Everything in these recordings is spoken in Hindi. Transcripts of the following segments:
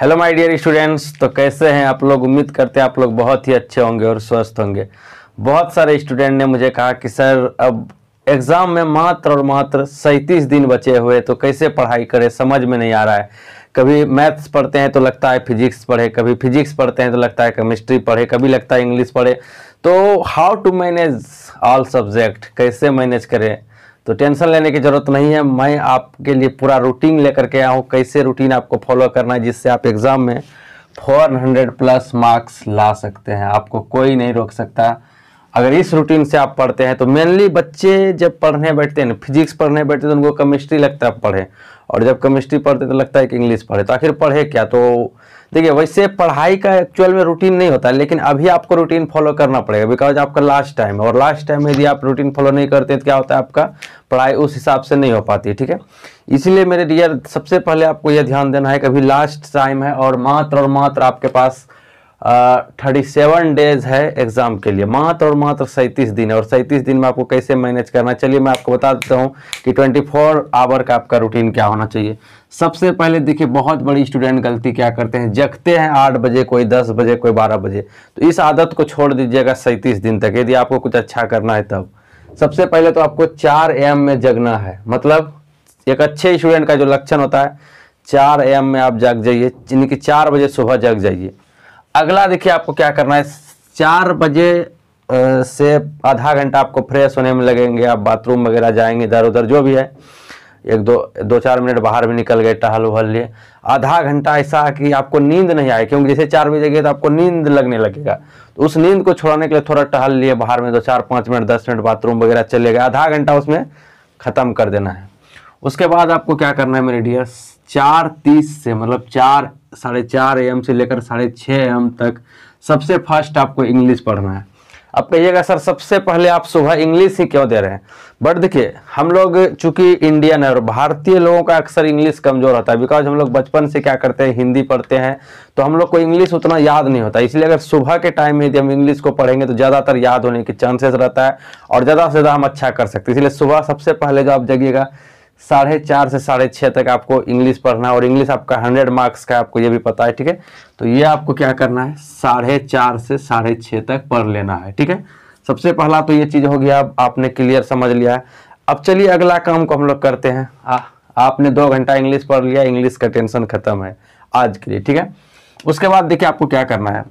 हेलो माय डियर स्टूडेंट्स तो कैसे हैं आप लोग उम्मीद करते हैं आप लोग बहुत ही अच्छे होंगे और स्वस्थ होंगे बहुत सारे स्टूडेंट ने मुझे कहा कि सर अब एग्ज़ाम में मात्र और मात्र सैंतीस दिन बचे हुए तो कैसे पढ़ाई करें समझ में नहीं आ रहा है कभी मैथ्स पढ़ते हैं तो लगता है फिजिक्स पढ़े कभी फिजिक्स पढ़ते हैं तो लगता है केमिस्ट्री पढ़े कभी लगता है इंग्लिश पढ़े तो how to manage all subject कैसे मैनेज करें तो टेंशन लेने की ज़रूरत नहीं है मैं आपके लिए पूरा रूटीन लेकर के आया हूँ कैसे रूटीन आपको फॉलो करना है जिससे आप एग्ज़ाम में 400 प्लस मार्क्स ला सकते हैं आपको कोई नहीं रोक सकता अगर इस रूटीन से आप पढ़ते हैं तो मेनली बच्चे जब पढ़ने बैठते हैं ना फिजिक्स पढ़ने बैठते हैं तो उनको केमिस्ट्री लगता है पढ़े और जब केमिस्ट्री पढ़ते तो लगता है कि इंग्लिश पढ़े तो आखिर पढ़े क्या तो देखिए वैसे पढ़ाई का एक्चुअल में रूटीन नहीं होता लेकिन अभी आपको रूटीन फॉलो करना पड़ेगा बिकॉज आपका लास्ट टाइम है और लास्ट टाइम यदि आप रूटीन फॉलो नहीं करते तो क्या होता है आपका पढ़ाई उस हिसाब से नहीं हो पाती है ठीक है इसीलिए मेरे डियर सबसे पहले आपको यह ध्यान देना है कि अभी लास्ट टाइम है और मात्र और मात्र आपके पास थर्टी सेवन डेज है एग्ज़ाम के लिए मात्र और मात्र सैंतीस दिन है और सैंतीस दिन में आपको कैसे मैनेज करना चलिए मैं आपको बता देता हूँ कि ट्वेंटी फोर आवर का आपका रूटीन क्या होना चाहिए सबसे पहले देखिए बहुत बड़ी स्टूडेंट गलती क्या करते हैं जगते हैं आठ बजे कोई दस बजे कोई बारह बजे तो इस आदत को छोड़ दीजिएगा सैंतीस दिन तक यदि आपको कुछ अच्छा करना है तब सबसे पहले तो आपको चार एम में जगना है मतलब एक अच्छे स्टूडेंट का जो लक्षण होता है चार एम में आप जाग जाइए यानी कि चार बजे सुबह जग जाइए अगला देखिए आपको क्या करना है चार बजे से आधा घंटा आपको फ्रेश होने में लगेंगे आप बाथरूम वगैरह जाएंगे इधर उधर जो भी है एक दो दो चार मिनट बाहर भी निकल गए टहल वहल लिए आधा घंटा ऐसा कि आपको नींद नहीं आए क्योंकि जैसे चार बजे गए तो आपको नींद लगने लगेगा तो उस नींद को छोड़ाने के लिए थोड़ा टहल लिए बाहर में दो चार पाँच मिनट दस मिनट बाथरूम वगैरह चले गए आधा घंटा उसमें ख़त्म कर देना है उसके बाद आपको क्या करना है मेरे डियर्स चार तीस से मतलब चार साढ़े चार एम से लेकर साढ़े छः एम तक सबसे फर्स्ट आपको इंग्लिश पढ़ना है अब कहिएगा सर सबसे पहले आप सुबह इंग्लिश ही क्यों दे रहे हैं बट देखिए हम लोग चूंकि इंडियन है और भारतीय लोगों का अक्सर इंग्लिश कमज़ोर होता है बिकॉज हम लोग बचपन से क्या करते हैं हिंदी पढ़ते हैं तो हम लोग को इंग्लिश उतना याद नहीं होता इसलिए अगर सुबह के टाइम में यदि हम इंग्लिश को पढ़ेंगे तो ज़्यादातर याद होने के चांसेस रहता है और ज़्यादा से ज़्यादा हम अच्छा कर सकते हैं इसलिए सुबह सबसे पहले जो आप जगिएगा साढ़े चार से साढ़े छः तक आपको इंग्लिश पढ़ना है और इंग्लिश आपका हंड्रेड मार्क्स का आपको ये भी पता है ठीक है तो ये आपको क्या करना है साढ़े चार से साढ़े छः तक पढ़ लेना है ठीक है सबसे पहला तो ये चीज़ हो गया अब आपने क्लियर समझ लिया है अब चलिए अगला काम को हम लोग करते हैं आ, आपने दो घंटा इंग्लिश पढ़ लिया इंग्लिश का टेंशन खत्म है आज के लिए ठीक है उसके बाद देखिए आपको क्या करना है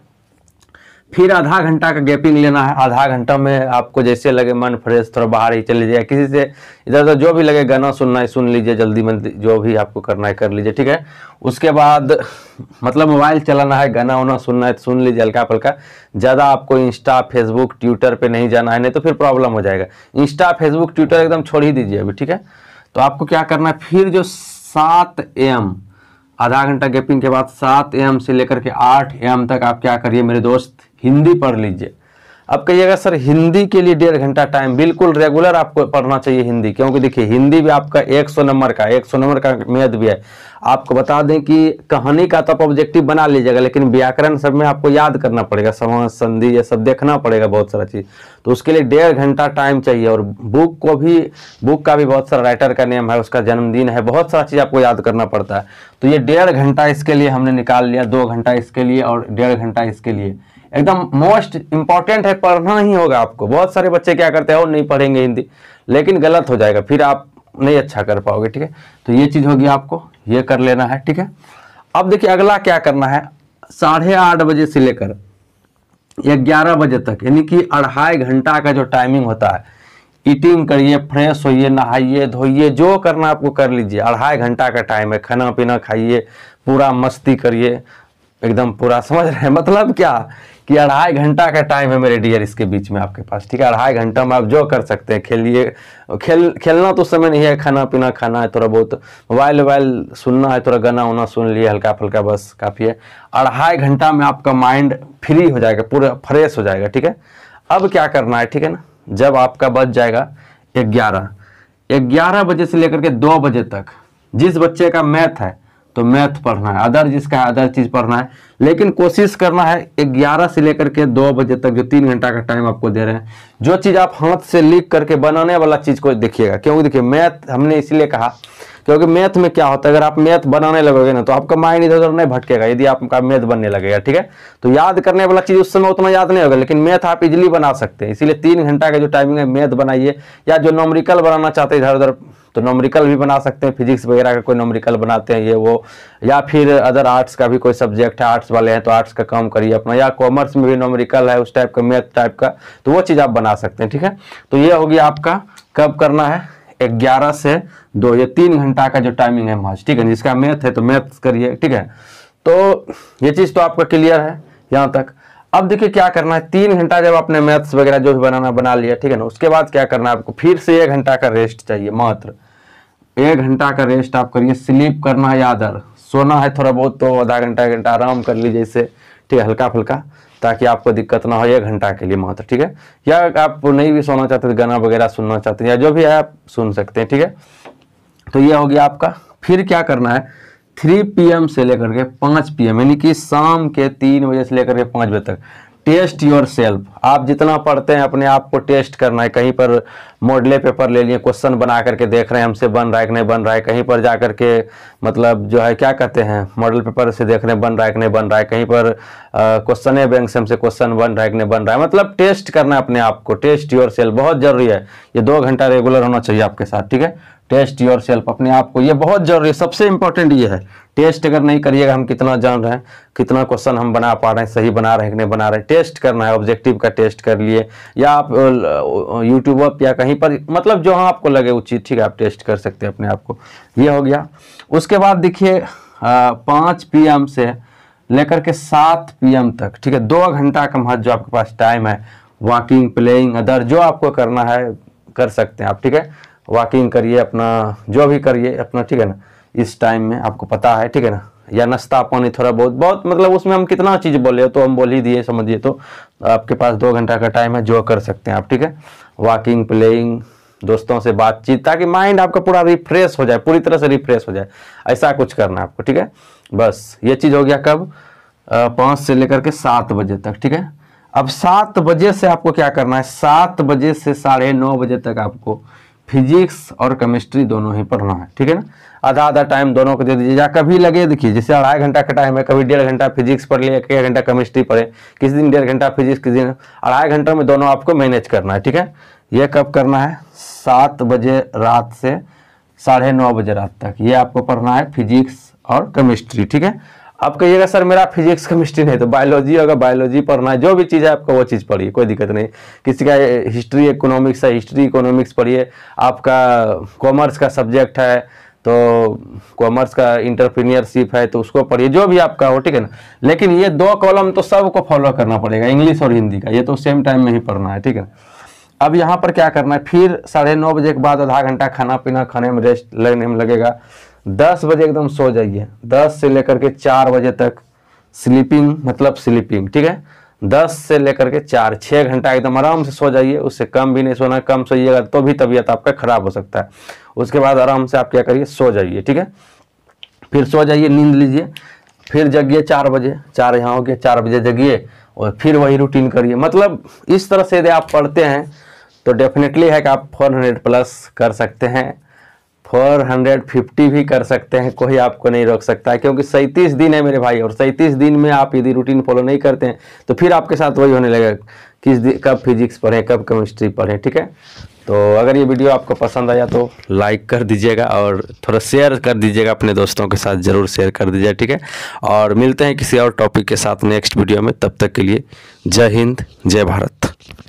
फिर आधा घंटा का गैपिंग लेना है आधा घंटा में आपको जैसे लगे मन फ्रेश थोड़ा बाहर ही चले जाए किसी से इधर उधर जो भी लगे गाना सुनना है सुन लीजिए जल्दी में जो भी आपको करना है कर लीजिए ठीक है उसके बाद मतलब मोबाइल चलाना है गाना वाना सुनना है तो सुन लीजिए हल्का फल्का ज़्यादा आपको इंस्टा फेसबुक ट्विटर पर नहीं जाना है नहीं तो फिर प्रॉब्लम हो जाएगा इंस्टा फेसबुक ट्विटर एकदम छोड़ ही दीजिए अभी ठीक है तो आपको क्या करना है फिर जो सात एम आधा घंटा गैपिंग के बाद सात एम से लेकर के आठ एम तक आप क्या करिए मेरे दोस्त हिंदी पढ़ लीजिए अब कहिएगा सर हिंदी के लिए डेढ़ घंटा टाइम बिल्कुल रेगुलर आपको पढ़ना चाहिए हिंदी क्योंकि देखिए हिंदी भी आपका 100 नंबर का 100 नंबर का मेद भी है आपको बता दें कि कहानी का तो आप ऑब्जेक्टिव बना लीजिएगा लेकिन व्याकरण सब में आपको याद करना पड़ेगा समाज संधि ये सब देखना पड़ेगा बहुत सारा चीज़ तो उसके लिए डेढ़ घंटा टाइम चाहिए और बुक को भी बुक का भी बहुत सारा राइटर का नेम है उसका जन्मदिन है बहुत सारा चीज़ आपको याद करना पड़ता है तो ये डेढ़ घंटा इसके लिए हमने निकाल लिया दो घंटा इसके लिए और डेढ़ घंटा इसके लिए एकदम मोस्ट इम्पॉर्टेंट है पढ़ना ही होगा आपको बहुत सारे बच्चे क्या करते हैं वो नहीं पढ़ेंगे हिंदी लेकिन गलत हो जाएगा फिर आप नहीं अच्छा कर पाओगे ठीक है तो ये चीज़ होगी आपको ये कर लेना है ठीक है अब देखिए अगला क्या करना है साढ़े आठ बजे से लेकर या ग्यारह बजे तक यानी कि अढ़ाई घंटा का जो टाइमिंग होता है ईटिंग करिए फ्रेश होइए नहाइए धोइए जो करना आपको कर लीजिए अढ़ाई घंटा का टाइम है खाना पीना खाइए पूरा मस्ती करिए एकदम पूरा समझ रहे हैं मतलब क्या कि अढ़ाई घंटा का टाइम है मेरे डियर इसके बीच में आपके पास ठीक है अढ़ाई घंटा में आप जो कर सकते हैं खेलिए खेल खेलना तो समय नहीं है खाना पीना खाना है थोड़ा बहुत मोबाइल वोबाइल सुनना है थोड़ा गाना उना सुन लिए हल्का फुल्का बस काफ़ी है अढ़ाई घंटा में आपका माइंड फ्री हो जाएगा पूरा फ्रेश हो जाएगा ठीक है अब क्या करना है ठीक है ना जब आपका बच जाएगा ग्यारह ग्यारह बजे से लेकर के दो बजे तक जिस बच्चे का मैथ है तो मैथ पढ़ना है अदर जिसका है अदर चीज़ पढ़ना है लेकिन कोशिश करना है ग्यारह से लेकर के दो बजे तक जो तीन घंटा का टाइम आपको दे रहे हैं जो चीज़ आप हाथ से लिख करके बनाने वाला चीज़ को देखिएगा क्योंकि देखिए मैथ हमने इसलिए कहा क्योंकि मैथ में क्या होता है अगर आप मैथ बनाने लगोगे ना तो आपका माइंड इधर उधर नहीं भटकेगा यदि आपका मैथ बनने लगेगा ठीक है तो याद करने वाला चीज़ उस समय उतना याद नहीं होगा लेकिन मैथ आप इजिली बना सकते हैं इसीलिए तीन घंटा का जो टाइमिंग है मैथ बनाइए या जो नॉमरिकल बनाना चाहते हैं इधर उधर तो नॉमरिकल भी बना सकते हैं फिजिक्स वगैरह का कोई नॉमरिकल बनाते हैं ये वो या फिर अदर आर्ट्स का भी कोई सब्जेक्ट है आर्ट्स वाले हैं तो आर्ट्स का काम करिए अपना या कॉमर्स में भी नॉमरिकल है उस टाइप का मैथ टाइप का तो वो चीज़ आप बना सकते हैं ठीक है तो ये होगी आपका कब करना है ग्यारह से दो ये तीन घंटा का जो टाइमिंग है मैच ठीक है जिसका मैथ है तो मैथ करिए ठीक है तो ये चीज़ तो आपका क्लियर है यहाँ तक अब देखिए क्या करना है तीन घंटा जब आपने मैथ्स वगैरह जो भी बनाना बना लिया ठीक है ना उसके बाद क्या करना है आपको फिर से एक घंटा का रेस्ट चाहिए मात्र एक घंटा का रेस्ट आप करिए स्लीप करना है या सोना है थोड़ा बहुत तो आधा घंटा घंटा आराम कर लीजिए इससे ठीक है हल्का फुल्का ताकि आपको दिक्कत ना हो एक घंटा के लिए मात्र ठीक है या आप नहीं भी सोना चाहते गाना वगैरह सुनना चाहते हैं या जो भी है आप सुन सकते हैं ठीक है तो यह हो गया आपका फिर क्या करना है थ्री पीएम से लेकर के पाँच पीएम यानी कि शाम के तीन बजे से लेकर के पाँच बजे तक टेस्ट योर सेल्फ आप जितना पढ़ते हैं अपने आप को टेस्ट करना है कहीं पर मॉडले पेपर ले लिए क्वेश्चन बना करके देख रहे हैं हमसे बन रहा है कि नहीं बन रहा है कहीं पर जा करके मतलब जो है क्या कहते हैं मॉडल पेपर से देख रहे हैं बन रहा है कि नहीं बन रहा है कहीं पर क्वेश्चन बैंक से हमसे क्वेश्चन बन रहा है कि नहीं बन रहा है मतलब टेस्ट करना है अपने आप को टेस्ट योर सेल्फ बहुत ज़रूरी है ये दो घंटा रेगुलर होना चाहिए आपके साथ ठीक है टेस्ट योर सेल्फ अपने आप को ये बहुत ज़रूरी है सबसे इंपॉर्टेंट ये है टेस्ट अगर नहीं करिएगा हम कितना जान रहे हैं कितना क्वेश्चन हम बना पा रहे हैं सही बना रहे हैं कि नहीं बना रहे हैं टेस्ट करना है ऑब्जेक्टिव का टेस्ट कर लिए या आप यूट्यूब पर या कहीं पर मतलब जो हाँ आपको लगे वो चीज़ ठीक है आप टेस्ट कर सकते हैं अपने आप को ये हो गया उसके बाद देखिए पाँच पी से लेकर के सात पी तक ठीक है दो घंटा का महत्व जो आपके पास टाइम है वॉकिंग प्लेइंग अदर जो आपको करना है कर सकते हैं आप ठीक है वॉकिंग करिए अपना जो भी करिए अपना ठीक है ना इस टाइम में आपको पता है ठीक है ना या नाश्ता पानी थोड़ा बहुत बहुत मतलब उसमें हम कितना चीज़ बोले तो हम बोल ही दिए समझिए तो आपके पास दो घंटा का टाइम है जो कर सकते हैं आप ठीक है वॉकिंग प्लेइंग दोस्तों से बातचीत ताकि माइंड आपका पूरा रिफ्रेश हो जाए पूरी तरह से रिफ्रेश हो जाए ऐसा कुछ करना है आपको ठीक है बस ये चीज़ हो गया कब पाँच से लेकर के सात बजे तक ठीक है अब सात बजे से आपको क्या करना है सात बजे से साढ़े नौ बजे तक आपको फिजिक्स और केमिस्ट्री दोनों ही पढ़ना है ठीक है ना आधा आधा टाइम दोनों को दे दीजिए या कभी लगे देखिए जैसे अढ़ाई घंटा का टाइम है कभी डेढ़ घंटा फिजिक्स पढ़ लिया कई घंटा केमिस्ट्री पढ़े किसी दिन डेढ़ घंटा फिजिक्स किसी दिन अढ़ाई घंटा में दोनों आपको मैनेज करना है ठीक है ये कब करना है सात बजे रात से साढ़े नौ बजे रात तक ये आपको पढ़ना है फिजिक्स और केमिस्ट्री ठीक है आप कहिएगा सर मेरा फिजिक्स केमिस्ट्री नहीं तो बायोलॉजी अगर बायोलॉजी पढ़ना है जो भी चीज़ है आपका वो चीज़ पढ़िए कोई दिक्कत नहीं किसी का हिस्ट्री इकोनॉमिक्स है हिस्ट्री इकोनॉमिक्स पढ़िए आपका कॉमर्स का सब्जेक्ट है तो कॉमर्स का इंटरप्रीनियरशिप है तो उसको पढ़िए जो भी आपका हो ठीक है ना लेकिन ये दो कॉलम तो सबको फॉलो करना पड़ेगा इंग्लिश और हिंदी का ये तो सेम टाइम में ही पढ़ना है ठीक है अब यहाँ पर क्या करना है फिर साढ़े नौ बजे के बाद आधा घंटा खाना पीना खाने में रेस्ट लेने में लगेगा दस बजे एकदम सो जाइए दस से लेकर के चार बजे तक स्लीपिंग मतलब स्लीपिंग ठीक है दस से लेकर के चार छः घंटा एकदम आराम से सो जाइए उससे कम भी नहीं सोना कम सोइएगा तो भी तबीयत आपका खराब हो सकता है उसके बाद आराम से आप क्या करिए सो जाइए ठीक है फिर सो जाइए नींद लीजिए फिर जगिए चार बजे चार यहाँ हो गया चार बजे जगिए और फिर वही रूटीन करिए मतलब इस तरह से यदि आप पढ़ते हैं तो डेफिनेटली है कि आप फोर हंड्रेड प्लस कर सकते हैं 450 भी कर सकते हैं कोई आपको नहीं रोक सकता है क्योंकि सैंतीस दिन है मेरे भाई और सैंतीस दिन में आप यदि रूटीन फॉलो नहीं करते हैं तो फिर आपके साथ वही होने लगेगा किस दिन कब फिजिक्स पढ़ें कब केमिस्ट्री पढ़ें ठीक है तो अगर ये वीडियो आपको पसंद आया तो लाइक कर दीजिएगा और थोड़ा शेयर कर दीजिएगा अपने दोस्तों के साथ ज़रूर शेयर कर दीजिएगा ठीक है और मिलते हैं किसी और टॉपिक के साथ नेक्स्ट वीडियो में तब तक के लिए जय हिंद जय भारत